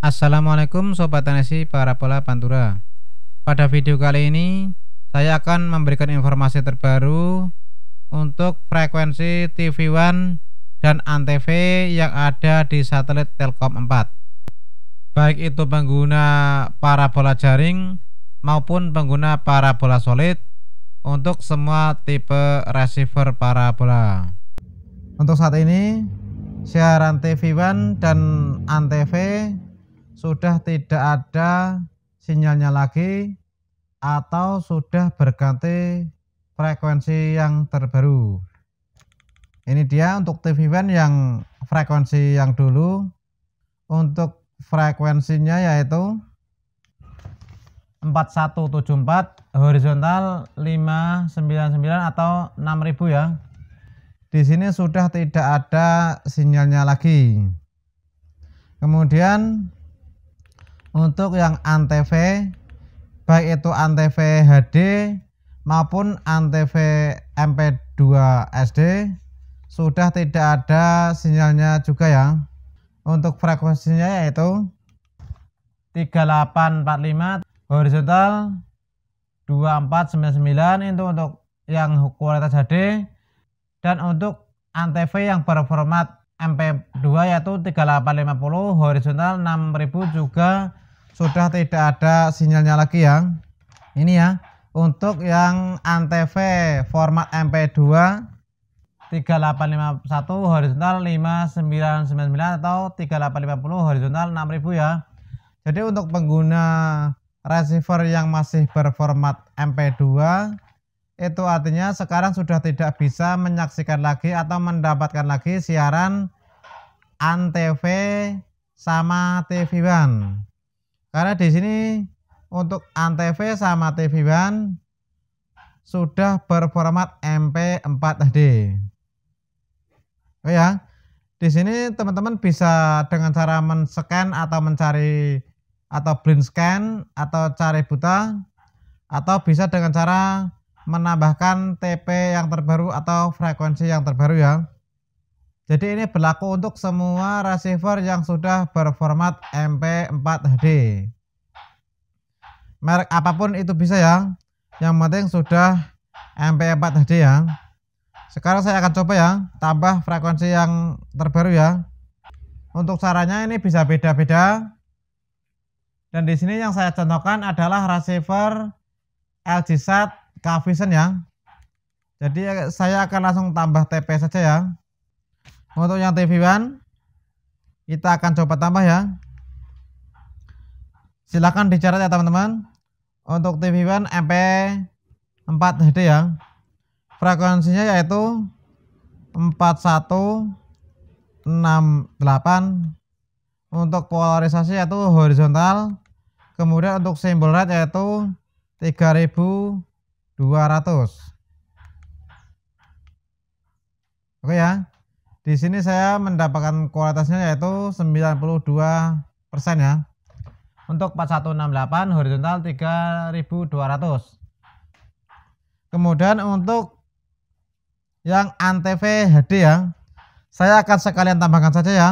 Assalamualaikum Sobat Tanesi Parabola Pantura Pada video kali ini saya akan memberikan informasi terbaru untuk frekuensi TV One dan Antv yang ada di satelit Telkom 4 Baik itu pengguna parabola jaring maupun pengguna parabola solid untuk semua tipe receiver parabola Untuk saat ini siaran TV One dan Antv sudah tidak ada sinyalnya lagi atau sudah berganti frekuensi yang terbaru. Ini dia untuk TV band yang frekuensi yang dulu. Untuk frekuensinya yaitu 4174 horizontal 599 atau 6000 ya. Di sini sudah tidak ada sinyalnya lagi. Kemudian untuk yang antv baik itu antv HD maupun antv MP2 SD sudah tidak ada sinyalnya juga ya untuk frekuensinya yaitu 3845 horizontal 2499 itu untuk yang kualitas HD dan untuk antv yang berformat MP2 yaitu 3850 horizontal 6000 juga sudah tidak ada sinyalnya lagi ya ini ya untuk yang Antv format MP2 3851 horizontal 5999 atau 3850 horizontal 6000 ya jadi untuk pengguna receiver yang masih berformat MP2 itu artinya sekarang sudah tidak bisa menyaksikan lagi atau mendapatkan lagi siaran antv sama TV One. Karena di sini untuk antv sama TV One sudah berformat MP4HD. Oh ya. Di sini teman-teman bisa dengan cara men-scan atau mencari atau blind scan atau cari buta atau bisa dengan cara menambahkan TP yang terbaru atau frekuensi yang terbaru ya. Jadi ini berlaku untuk semua receiver yang sudah berformat MP4HD. Merek apapun itu bisa ya. Yang penting sudah MP4HD ya. Sekarang saya akan coba ya, tambah frekuensi yang terbaru ya. Untuk caranya ini bisa beda-beda. Dan di sini yang saya contohkan adalah receiver LG Sat Kafisen ya. Jadi eh, saya akan langsung tambah TP saja ya. Untuk yang TV1 kita akan coba tambah ya. silahkan dicatat ya teman-teman. Untuk TV1 MP 4 HD ya. Frekuensinya yaitu 4168 untuk polarisasi yaitu horizontal kemudian untuk simbol red yaitu 3000 200. Oke ya. Di sini saya mendapatkan kualitasnya yaitu 92% ya. Untuk 4168 horizontal 3200. Kemudian untuk yang Antv HD ya. Saya akan sekalian tambahkan saja ya.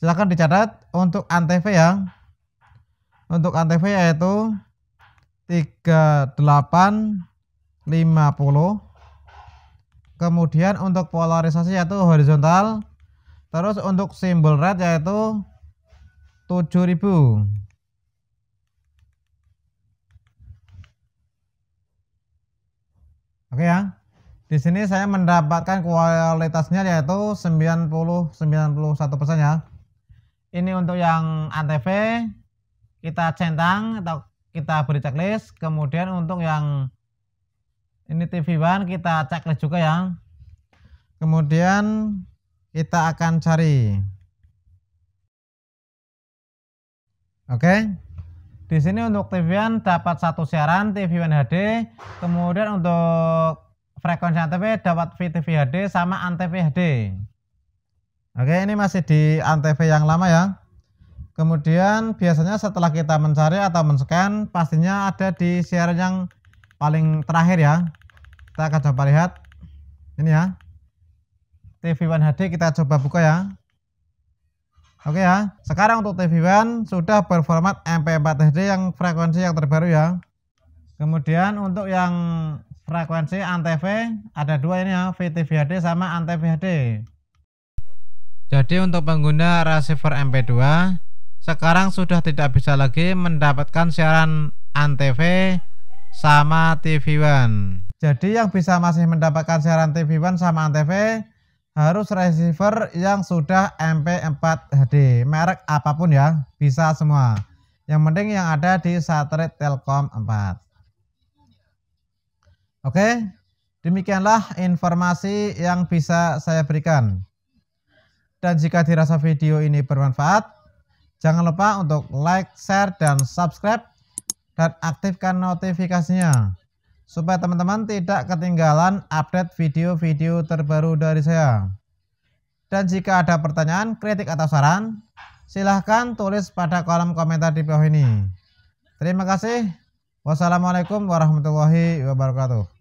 Silakan dicatat untuk Antv ya. Untuk Antv yaitu lima puluh kemudian untuk polarisasi yaitu horizontal terus untuk simbol red yaitu 7000 Oke ya di sini saya mendapatkan kualitasnya yaitu 90 91% ya ini untuk yang antv kita centang atau kita beri checklist kemudian untuk yang ini TV One kita checklist juga yang kemudian kita akan cari oke di sini untuk TV One dapat satu siaran TV One HD kemudian untuk frekuensi Antv dapat VTV HD sama Antv HD oke ini masih di Antv yang lama ya Kemudian biasanya setelah kita mencari atau men-scan pastinya ada di share yang paling terakhir ya. Kita akan coba lihat. Ini ya. TV One HD kita coba buka ya. Oke ya. Sekarang untuk TV One sudah berformat MP4 HD yang frekuensi yang terbaru ya. Kemudian untuk yang frekuensi Antv ada dua ini ya, VTV HD sama Antv HD. Jadi untuk pengguna receiver MP2 sekarang sudah tidak bisa lagi mendapatkan siaran antv sama TV One. Jadi yang bisa masih mendapatkan siaran TV One sama antv harus receiver yang sudah MP4 HD merek apapun ya bisa semua yang penting yang ada di satelit Telkom 4 oke demikianlah informasi yang bisa saya berikan dan jika dirasa video ini bermanfaat Jangan lupa untuk like, share, dan subscribe dan aktifkan notifikasinya supaya teman-teman tidak ketinggalan update video-video terbaru dari saya. Dan jika ada pertanyaan, kritik atau saran, silahkan tulis pada kolom komentar di bawah ini. Terima kasih. Wassalamualaikum warahmatullahi wabarakatuh.